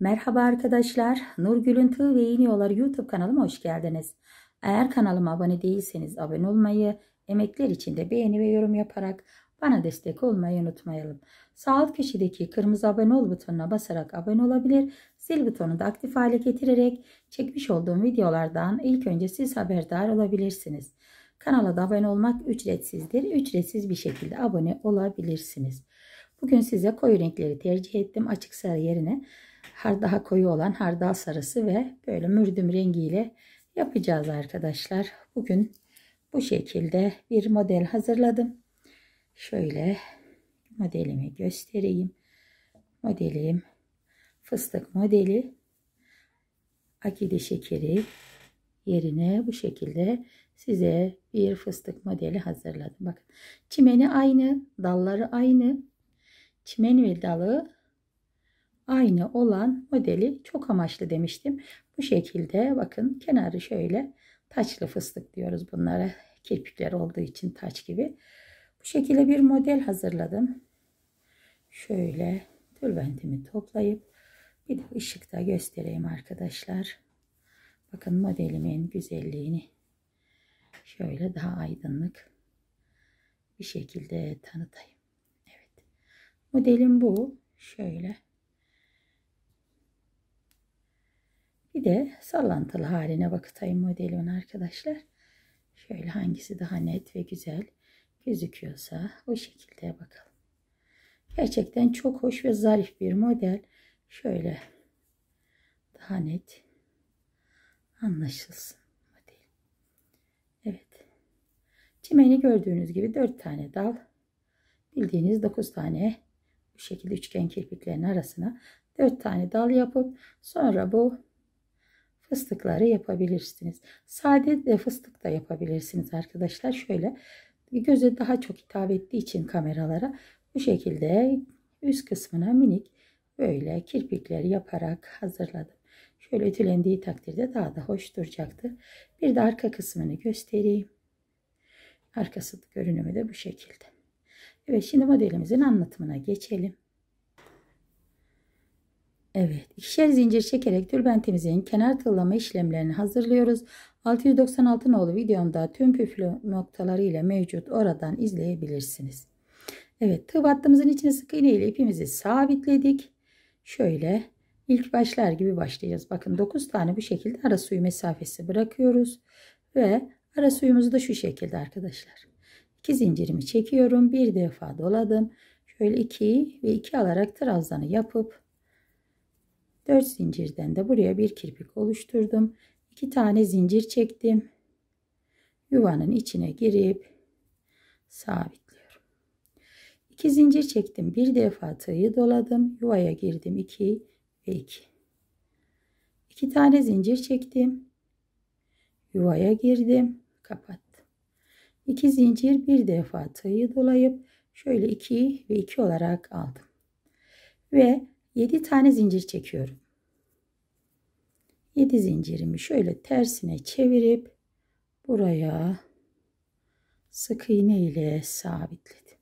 Merhaba arkadaşlar, Nurgül'ün Tığ ve İniyorlar YouTube kanalıma hoş geldiniz. Eğer kanalıma abone değilseniz abone olmayı, emekler için de beğeni ve yorum yaparak bana destek olmayı unutmayalım. Sağ alt köşedeki kırmızı abone ol butonuna basarak abone olabilir, zil butonu da aktif hale getirerek çekmiş olduğum videolardan ilk önce siz haberdar olabilirsiniz. Kanala da abone olmak ücretsizdir. Ücretsiz bir şekilde abone olabilirsiniz. Bugün size koyu renkleri tercih ettim açık sarı yerine hardaha koyu olan hardal sarısı ve böyle mürdüm rengiyle yapacağız arkadaşlar. Bugün bu şekilde bir model hazırladım. Şöyle modelimi göstereyim. Modelim fıstık modeli. Akide şekeri yerine bu şekilde size bir fıstık modeli hazırladım. Bakın çimeni aynı, dalları aynı. Çimen ve dalı aynı olan modeli çok amaçlı demiştim. Bu şekilde bakın kenarı şöyle taçlı fıstık diyoruz bunlara. Kirpikler olduğu için taç gibi. Bu şekilde bir model hazırladım. Şöyle tülbentimi toplayıp bir de ışıkta göstereyim arkadaşlar. Bakın modelimin güzelliğini şöyle daha aydınlık bir şekilde tanıtayım. Evet. Modelim bu. Şöyle. Bir de sallantılı haline bakıtayım modelimin arkadaşlar. Şöyle hangisi daha net ve güzel gözüküyorsa o şekilde bakalım. Gerçekten çok hoş ve zarif bir model. Şöyle daha net anlaşılsın model. Evet. Çimeni gördüğünüz gibi 4 tane dal. Bildiğiniz 9 tane bu şekilde üçgen kirpiklerin arasına 4 tane dal yapıp sonra bu fıstıkları yapabilirsiniz. Sade de fıstık da yapabilirsiniz arkadaşlar. Şöyle göze daha çok hitap ettiği için kameralara bu şekilde üst kısmına minik böyle kirpikler yaparak hazırladım. Şöyle ütülendiği takdirde daha da hoş duracaktır. Bir de arka kısmını göstereyim. Arkası görünümü de bu şekilde. Evet şimdi modelimizin anlatımına geçelim. Evet, ikişer zincir çekerek tülbent temizliğin kenar tığlama işlemlerini hazırlıyoruz. 696 nolu videomda tüm püf noktaları ile mevcut oradan izleyebilirsiniz. Evet, tığ battığımızın içine sık iğne ile ipimizi sabitledik. Şöyle ilk başlar gibi başlayacağız. Bakın 9 tane bu şekilde ara suyu mesafesi bırakıyoruz ve ara suyumuzu da şu şekilde arkadaşlar. 2 zincirimi çekiyorum. Bir defa doladım. Şöyle 2 ve 2 alarak trabzanı yapıp 4 zincirden de buraya bir kirpik oluşturdum. 2 tane zincir çektim. Yuvanın içine girip sabitliyorum. 2 zincir çektim. Bir defa tığı doladım. Yuvaya girdim. 2 ve 2. 2 tane zincir çektim. Yuvaya girdim. Kapattım. 2 zincir bir defa tığı dolayıp şöyle 2 ve 2 olarak aldım. Ve 7 tane zincir çekiyorum. 7 zincirimi şöyle tersine çevirip buraya sık iğne ile sabitledim.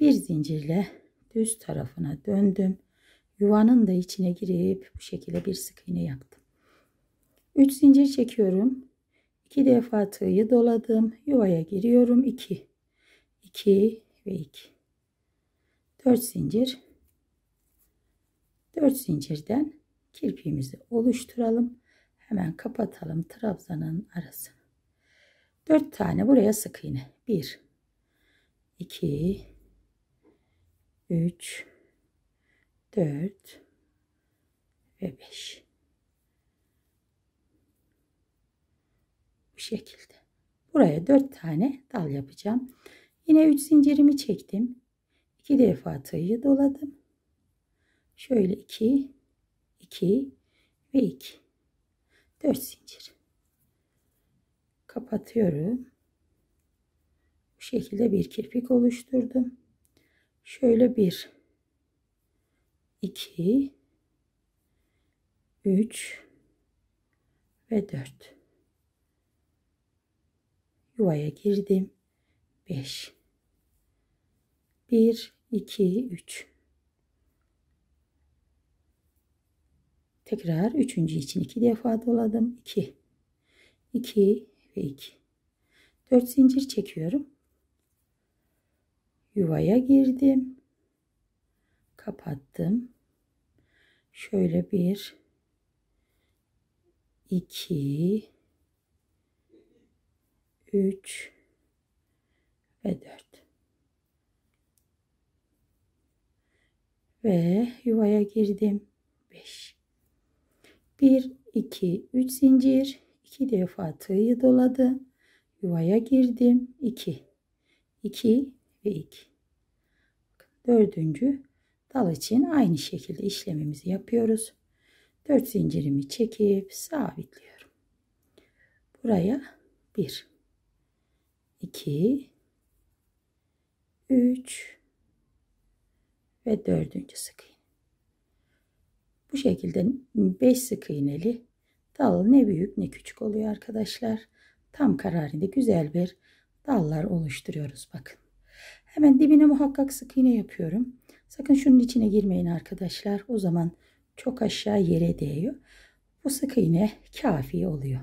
Bir zincirle düz tarafına döndüm. Yuvanın da içine girip bu şekilde bir sık iğne yaptım. 3 zincir çekiyorum. 2 defa tığı doladım. Yuvaya giriyorum. 2 2 ve 2 4 zincir 4 zincirden kirpiğimizi oluşturalım. Hemen kapatalım trabzanın arasını. 4 tane buraya sık iğne. 1 2 3 4 ve 5 Bu şekilde. Buraya 4 tane dal yapacağım. Yine 3 zincirimi çektim. 2 defa tığ'ı doladım. Şöyle 2, 2 ve 2. 4 zincir. Kapatıyorum. Bu şekilde bir kirpik oluşturdum. Şöyle 1 2 3 ve 4. Yuvaya girdim. 5 1, 2, 3. Tekrar üçüncü için iki defa doladım. 2, 2 ve 2. 4 zincir çekiyorum. Yuvaya girdim. Kapattım. Şöyle bir, iki, üç ve dört. ve yuvaya girdim 5 1 2 3 zincir 2 defa tığı doladım yuvaya girdim 2 2 ve 2 dördüncü dal için aynı şekilde işlemimizi yapıyoruz 4 zincirimi çekip sabitliyorum buraya 1 2 3 ve dördüncü sık iğne. Bu şekilde 5 sık iğneli dal ne büyük ne küçük oluyor arkadaşlar. Tam kararında güzel bir dallar oluşturuyoruz bakın. Hemen dibine muhakkak sık iğne yapıyorum. Sakın şunun içine girmeyin arkadaşlar. O zaman çok aşağı yere değiyor. Bu sık iğne kafi oluyor.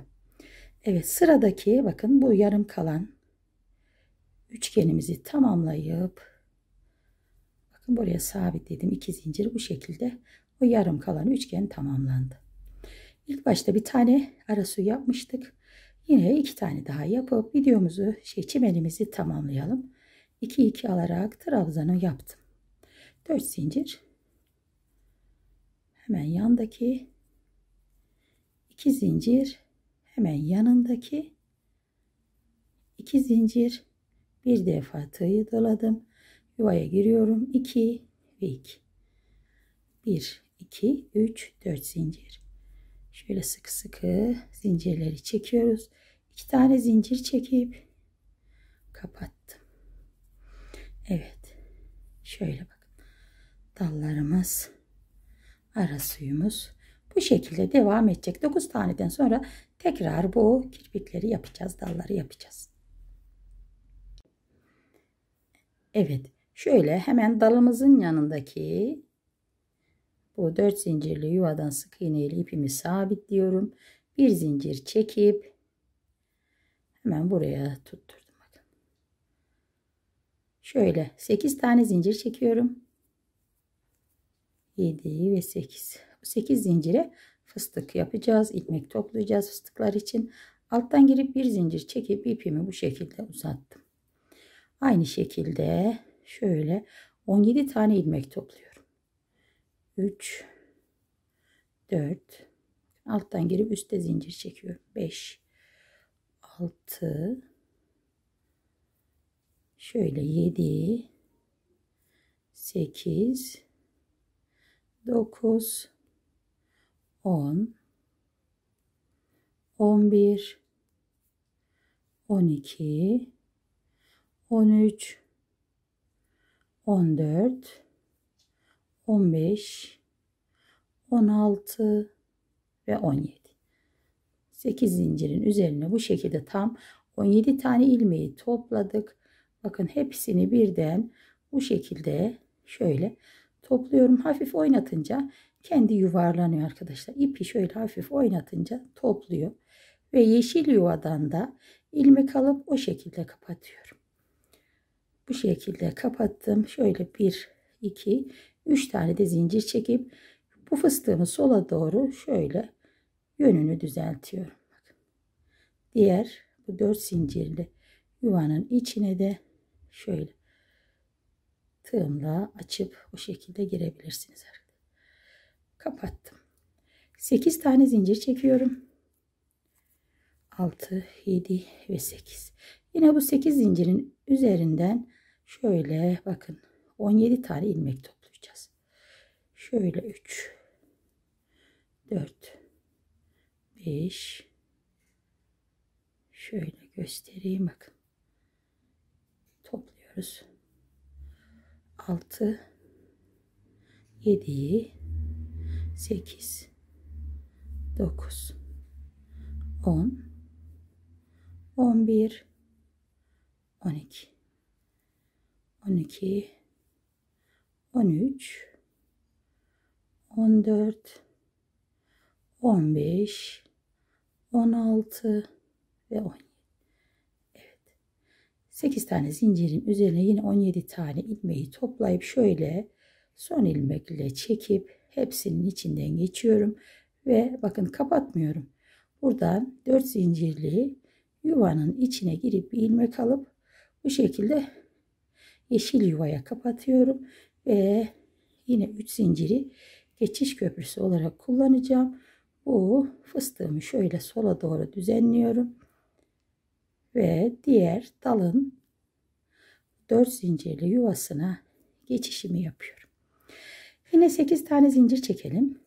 Evet sıradaki bakın bu yarım kalan üçgenimizi tamamlayıp Bakın buraya sabitledim. iki zinciri bu şekilde. O yarım kalan üçgen tamamlandı. İlk başta bir tane arası yapmıştık. Yine iki tane daha yapıp videomuzu şey çimenimizi tamamlayalım. 2 2 alarak trabzanı yaptım. 4 zincir. Hemen yandaki 2 zincir, hemen yanındaki 2 zincir. Bir defa tığı doladım. Yuvaya giriyorum. 2 ve 2. 1, 2, 3, 4 zincir. Şöyle sıkı sıkı zincirleri çekiyoruz. iki tane zincir çekip kapattım. Evet. Şöyle bak Dallarımız ara suyumuz bu şekilde devam edecek. 9 taneden sonra tekrar bu kirpikleri yapacağız. Dalları yapacağız. Evet. Şöyle hemen dalımızın yanındaki bu 4 zincirli yuvadan sık iğneyle ipimi sabitliyorum. Bir zincir çekip hemen buraya tutturdum. Şöyle 8 tane zincir çekiyorum. 7 ve 8. 8 zincire fıstık yapacağız. İpmek toplayacağız fıstıklar için. Alttan girip bir zincir çekip ipimi bu şekilde uzattım. Aynı şekilde şöyle 17 tane ilmek topluyorum. 3 4 alttan girip üstte zincir çekiyorum. 5 6 şöyle 7 8 9 10 11 12 13 14 15 16 ve 17 8 zincirin üzerine bu şekilde tam 17 tane ilmeği topladık bakın hepsini birden bu şekilde şöyle topluyorum hafif oynatınca kendi yuvarlanıyor arkadaşlar ipi şöyle hafif oynatınca topluyor ve yeşil yuvadan da ilmek alıp o şekilde kapatıyorum bu şekilde kapattım. Şöyle bir, iki, üç tane de zincir çekip bu fıstığımı sola doğru şöyle yönünü düzeltiyorum. Diğer bu dört zincirli yuvanın içine de şöyle tığımla açıp o şekilde girebilirsiniz. Kapattım. 8 tane zincir çekiyorum. 6, 7 ve 8. Yine bu 8 zincirin üzerinden Şöyle bakın 17 tane ilmek toplayacağız. Şöyle 3 4 5 şöyle göstereyim bakın. Topluyoruz. 6 7 8 9 10 11 12 12 13 14 15 16 ve 17 Evet 8 tane zincirin üzerine yine 17 tane ilmeği toplayıp şöyle son ilmekle çekip hepsinin içinden geçiyorum ve bakın kapatmıyorum buradan 4 zincirli yuvanın içine girip bir ilmek alıp bu şekilde yeşil yuvaya kapatıyorum ve yine 3 zinciri geçiş köprüsü olarak kullanacağım. Bu fıstığımı şöyle sola doğru düzenliyorum ve diğer dalın 4 zincirli yuvasına geçişimi yapıyorum. Yine 8 tane zincir çekelim.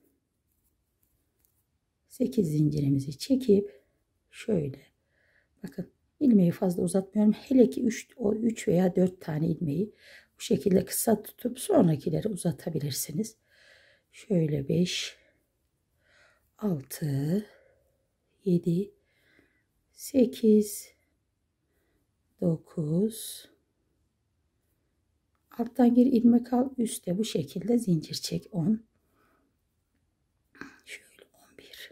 8 zincirimizi çekip şöyle bakın ilmeği fazla uzatmıyorum. Hele ki 3 o veya 4 tane ilmeği bu şekilde kısa tutup sonrakileri uzatabilirsiniz. Şöyle 5 6 7 8 9 alttan gir ilmek al üstte bu şekilde zincir çek 10 şöyle 11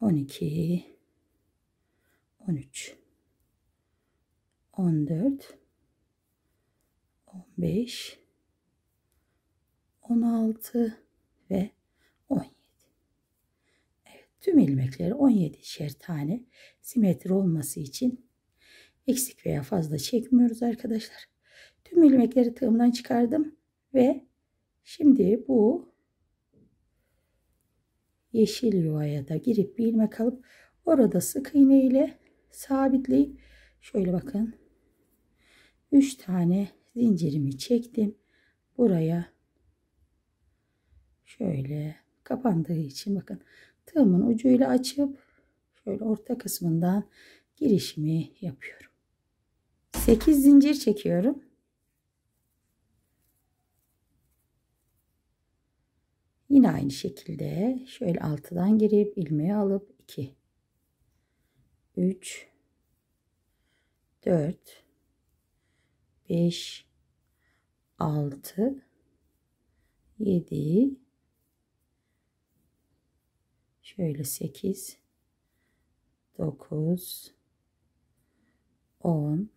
12 13 14 15 16 ve 17 Evet tüm ilmekleri 17 şer tane simetri olması için eksik veya fazla çekmiyoruz arkadaşlar. Tüm ilmekleri tığımdan çıkardım ve şimdi bu yeşil yuvaya da girip bir ilmek alıp orada sık iğne ile sabitleyip şöyle bakın 3 tane zincirimi çektim. Buraya şöyle kapandığı için bakın tığımın ucuyla açıp şöyle orta kısmından girişimi yapıyorum. 8 zincir çekiyorum. Yine aynı şekilde şöyle altıdan girip ilmeği alıp 2 3 4 5 6 7 şöyle 8 9 10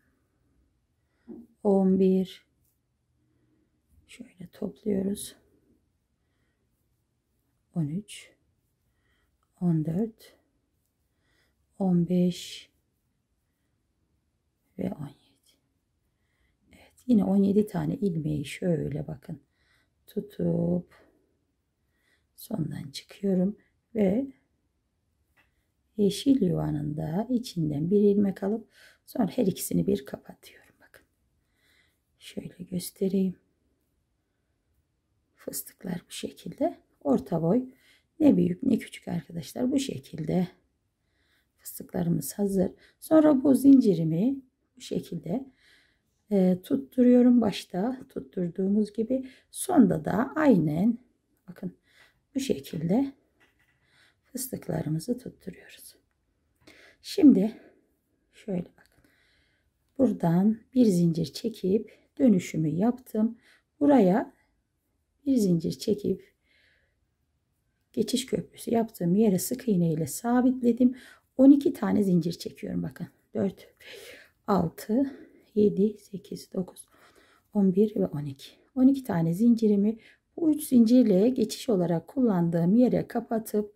11 şöyle topluyoruz 13 14 15 ve 17. Evet yine 17 tane ilmeği şöyle bakın tutup sondan çıkıyorum ve yeşil yuvanın da içinden bir ilmek alıp sonra her ikisini bir kapatıyorum bakın. Şöyle göstereyim. Fıstıklar bu şekilde. Orta boy ne büyük ne küçük arkadaşlar bu şekilde fıstıklarımız hazır. Sonra bu zincirimi bu şekilde e, tutturuyorum başta tutturduğumuz gibi sonda da aynen bakın bu şekilde fıstıklarımızı tutturuyoruz. Şimdi şöyle bakın. Buradan bir zincir çekip dönüşümü yaptım. Buraya bir zincir çekip geçiş köprüsü yaptığım yere sık iğne ile sabitledim. 12 tane zincir çekiyorum bakın. 4 5 6 7 8 9 11 ve 12 12 tane zincirimi bu 3 zincirle geçiş olarak kullandığım yere kapatıp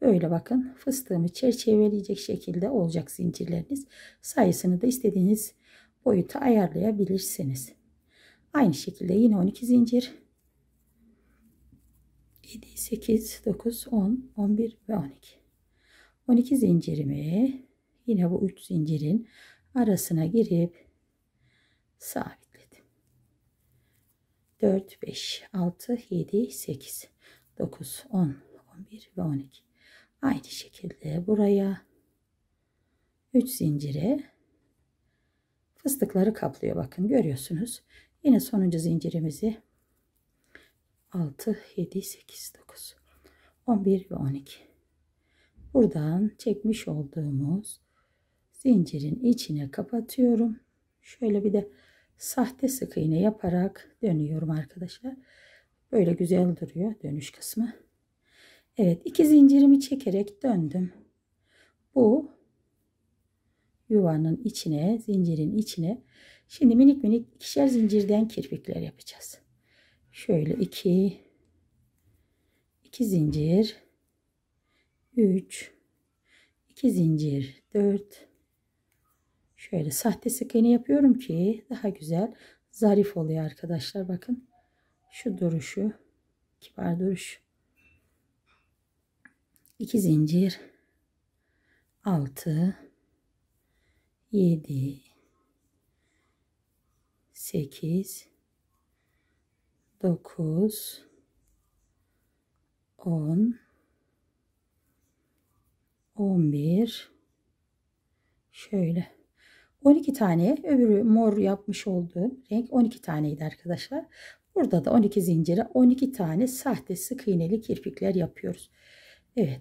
böyle bakın fıstığımı çerçeveleyecek şekilde olacak zincirleriniz sayısını da istediğiniz boyuta ayarlayabilirsiniz aynı şekilde yine 12 zincir 7 8 9 10 11 ve 12 12 zincirimi yine bu 3 zincirin arasına girip sabitledim. 4, 5, 6, 7, 8, 9, 10, 11 ve 12. Aynı şekilde buraya 3 zincire fıstıkları kaplıyor. Bakın görüyorsunuz. Yine sonuncu zincirimizi 6, 7, 8, 9, 11 ve 12. Buradan çekmiş olduğumuz zincirin içine kapatıyorum. Şöyle bir de sahte sık iğne yaparak dönüyorum arkadaşlar. Böyle güzel duruyor dönüş kısmı. Evet iki zincirimi çekerek döndüm. Bu yuvanın içine zincirin içine şimdi minik minik ikişer zincirden kirpikler yapacağız. Şöyle iki iki zincir üç iki zincir dört Şöyle sahte sık iğne yapıyorum ki daha güzel zarif oluyor arkadaşlar. Bakın şu duruşu kibar duruş. 2 zincir 6 7 8 9 10 11 şöyle 12 tane öbürü mor yapmış olduğum renk 12 taneydi arkadaşlar. Burada da 12 zincire 12 tane sahte sık iğneli kirpikler yapıyoruz. Evet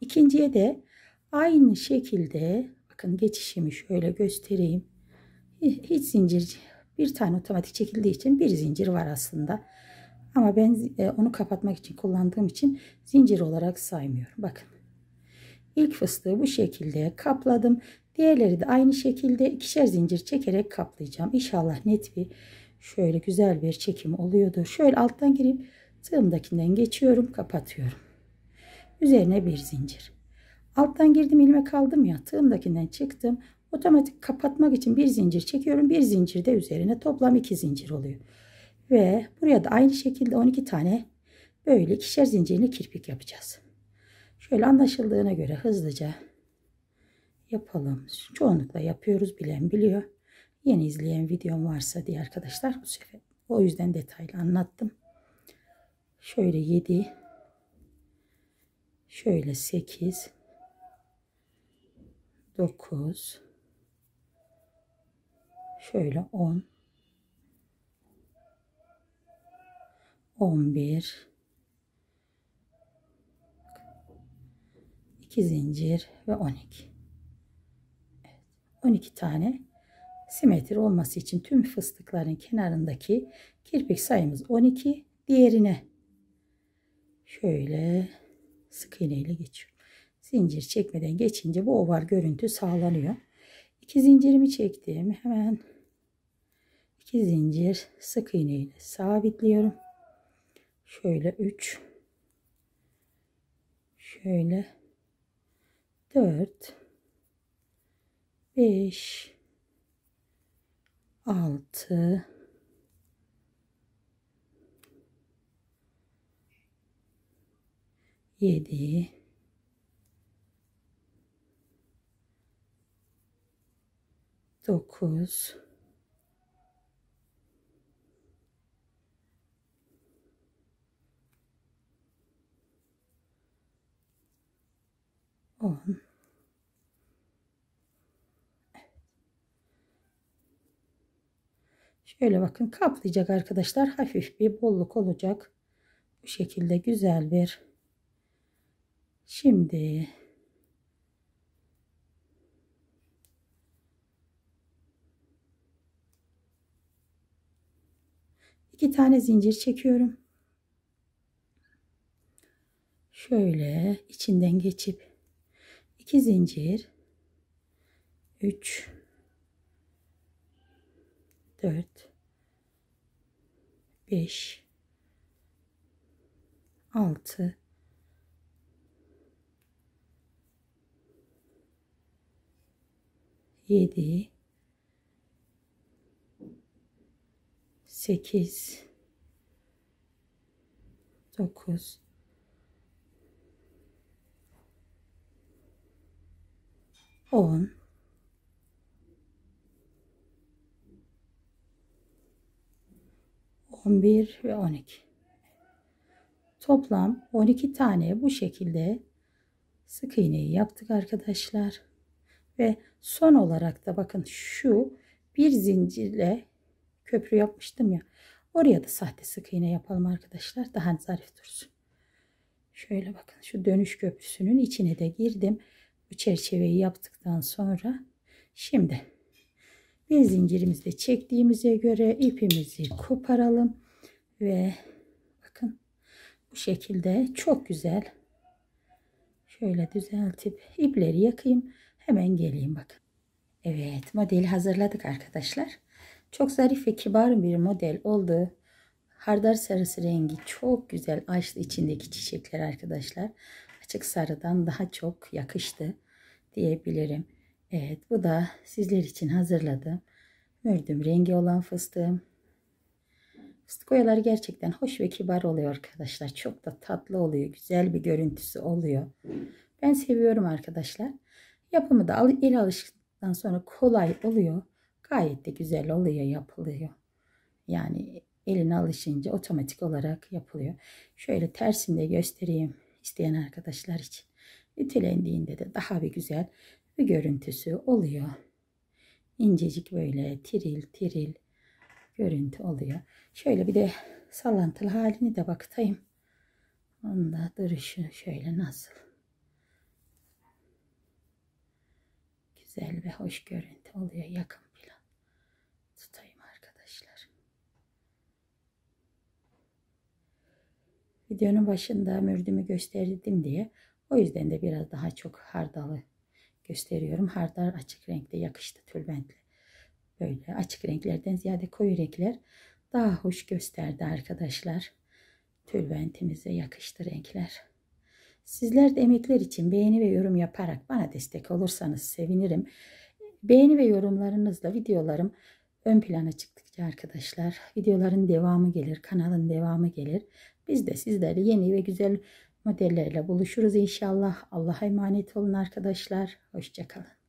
ikinciye de aynı şekilde bakın geçişimi şöyle göstereyim. Hiç zincir bir tane otomatik çekildiği için bir zincir var aslında. Ama ben e, onu kapatmak için kullandığım için zincir olarak saymıyorum. Bakın ilk fıstığı bu şekilde kapladım. Diğerleri de aynı şekilde ikişer zincir çekerek kaplayacağım. İnşallah net bir şöyle güzel bir çekim oluyordu. Şöyle alttan girip tığımdakinden geçiyorum kapatıyorum. Üzerine bir zincir. Alttan girdim ilmek aldım ya tığımdakinden çıktım. Otomatik kapatmak için bir zincir çekiyorum. Bir zincir de üzerine toplam iki zincir oluyor. Ve buraya da aynı şekilde 12 tane böyle ikişer zincirli kirpik yapacağız. Şöyle anlaşıldığına göre hızlıca yapalım. Çoğunlukla yapıyoruz bilen biliyor. Yeni izleyen videom varsa diye arkadaşlar bu sefer o yüzden detaylı anlattım. Şöyle 7 şöyle 8 9 şöyle 10 11 2 zincir ve 12 12 tane simetri olması için tüm fıstıkların kenarındaki kirpik sayımız 12. Diğerine şöyle sık iğneyle geçiyorum. Zincir çekmeden geçince bu oval görüntü sağlanıyor. İki zincirimi çektim. Hemen iki zincir sık iğneyle sabitliyorum. Şöyle 3 şöyle 4 5 6 7 9 10 Şöyle bakın kaplayacak arkadaşlar. Hafif bir bolluk olacak. Bu şekilde güzel bir. Şimdi iki tane zincir çekiyorum. Şöyle içinden geçip iki zincir 3 4 5 6 7 8 9 10 11 ve 12. Toplam 12 tane bu şekilde sık iğneyi yaptık arkadaşlar. Ve son olarak da bakın şu bir zincirle köprü yapmıştım ya. Oraya da sahte sık iğne yapalım arkadaşlar. Daha zarif dursun. Şöyle bakın şu dönüş köprüsünün içine de girdim. Bu çerçeveyi yaptıktan sonra şimdi bir zincirimizi çektiğimize göre ipimizi koparalım ve bakın bu şekilde çok güzel şöyle düzeltip ipleri yakayım hemen geleyim bakın. Evet modeli hazırladık arkadaşlar. Çok zarif ve kibar bir model oldu. Hardar sarısı rengi çok güzel açtı içindeki çiçekler arkadaşlar. Açık sarıdan daha çok yakıştı diyebilirim. Evet bu da sizler için hazırladım. Mürdüm rengi olan fıstığım. Fıstık oyaları gerçekten hoş ve kibar oluyor arkadaşlar. Çok da tatlı oluyor. Güzel bir görüntüsü oluyor. Ben seviyorum arkadaşlar. Yapımı da el alıştıktan sonra kolay oluyor. Gayet de güzel oluyor yapılıyor. Yani eline alışınca otomatik olarak yapılıyor. Şöyle tersini de göstereyim isteyen arkadaşlar için. Ütülendiğinde de daha bir güzel bir görüntüsü oluyor. İncecik böyle tiril tiril görüntü oluyor. Şöyle bir de sallantılı halini de bakayım. Onda duruşu şöyle nasıl. Güzel ve hoş görüntü oluyor yakın plan. Tutayım arkadaşlar. Videonun başında mürdümü gösterdim diye o yüzden de biraz daha çok hardalı gösteriyorum. Hardar açık renkte yakıştı tülbentle. Böyle açık renklerden ziyade koyu renkler daha hoş gösterdi arkadaşlar. Tülbentimize yakıştı renkler. Sizler de emekler için beğeni ve yorum yaparak bana destek olursanız sevinirim. Beğeni ve yorumlarınızla videolarım ön plana çıktıkça arkadaşlar videoların devamı gelir, kanalın devamı gelir. Biz de sizleri yeni ve güzel modelleriyle buluşuruz inşallah. Allah'a emanet olun arkadaşlar. Hoşçakalın.